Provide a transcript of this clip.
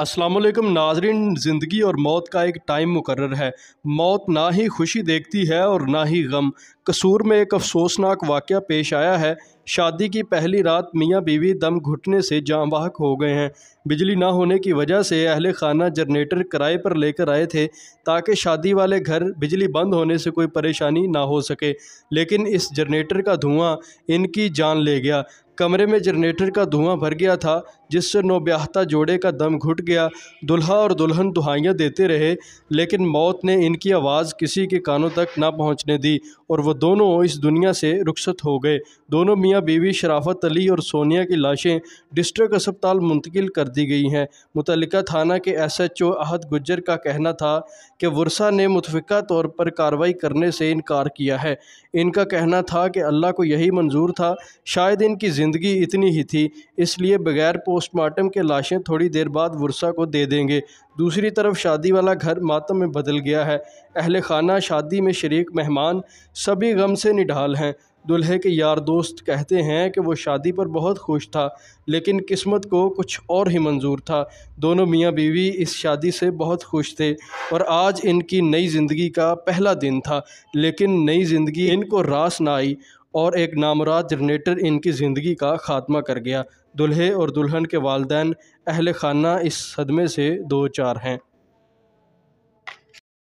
असलम नाजरीन ज़िंदगी और मौत का एक टाइम मुकर है मौत ना ही खुशी देखती है और ना ही गम कसूर में एक अफसोसनाक वाक़ पेश आया है शादी की पहली रात मियाँ बीवी दम घुटने से जाम वाहक हो गए हैं बिजली ना होने की वजह से अहल खाना जनरेटर किराए पर लेकर आए थे ताकि शादी वाले घर बिजली बंद होने से कोई परेशानी ना हो सके लेकिन इस जनरेटर का धुआं इनकी जान ले गया कमरे में जनरेटर का धुआं भर गया था जिससे नौब्याहता जोड़े का दम घुट गया दुल्हा और दुल्हन दुहाइयाँ देते रहे लेकिन मौत ने इनकी आवाज़ किसी के कानों तक ना पहुँचने दी और वह दोनों इस दुनिया से रुखसत हो गए दोनों मियाँ बीवी शराफत अली और सोनिया की लाशें डिस्ट्रिक्ट अस्पताल मुंतकिल कर दी गई हैं मुतल थाना के S H O Ahad Gujjar का कहना था कि वर्षा ने मुतफ़ा तौर पर कार्रवाई करने से इनकार किया है इनका कहना था कि अल्लाह को यही मंजूर था शायद इनकी ज़िंदगी ज़िंदगी इतनी ही थी इसलिए बगैर पोस्टमार्टम के लाशें थोड़ी देर बाद वर्षा को दे देंगे दूसरी तरफ शादी वाला घर मातम में बदल गया है अहल खाना शादी में शरीक मेहमान सभी गम से निढाल हैं दुल्हे के यार दोस्त कहते हैं कि वो शादी पर बहुत खुश था लेकिन किस्मत को कुछ और ही मंजूर था दोनों मियाँ बीवी इस शादी से बहुत खुश थे और आज इनकी नई ज़िंदगी का पहला दिन था लेकिन नई ज़िंदगी इनको रास ना आई और एक नामराद जनरेटर इनकी ज़िंदगी का ख़ात्मा कर गया दुल्हे और दुल्हन के वालदेन अहल खाना इस सदमे से दो चार हैं